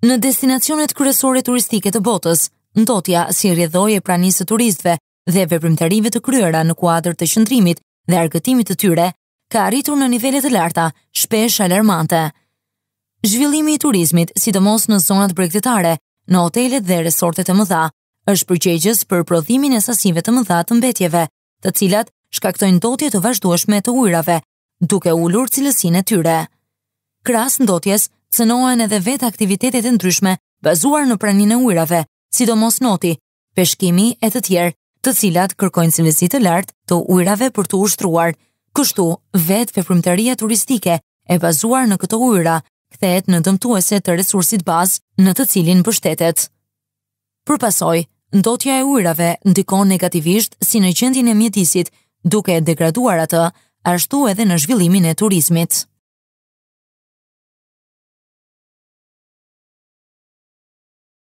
Në destinacionet kryesore turistike të botës, ndotja si rjedhoj e pranisë të turistve dhe veprimtarive të kryera në kuadrë të qendrimit dhe argëtimit të tyre, ka arritur në nivellet e larta, shpesh alarmante. Zhvillimi i turizmit, sidomos në zonat bregdetare, në hotelet dhe resortet e mëdha, është përgjegjës për prodhimin e sasive të mëdha të mbetjeve, të cilat shkaktojnë ndotje të vazhdueshme të ujrave, duke ulur cilësinë e tyre. Kras ndotjes, cënohen edhe vetë aktivitetet e ndryshme bazuar në praninë e ujrave, sidomos noti, peshkimi e të tjerë, të cilat kërkojnë cilësi të lartë të ujrave për të ushtruar. Kështu, vetë veprimtaria turistike e bazuar në këto ujra kthehet në dëmtuese të resursit bazë në të cilin mbështetet. Për pasoj, ndotja e ujrave ndikon negativisht si në gjendjen e mjedisit, duke e degraduar atë ashtu edhe në zhvillimin e turizmit.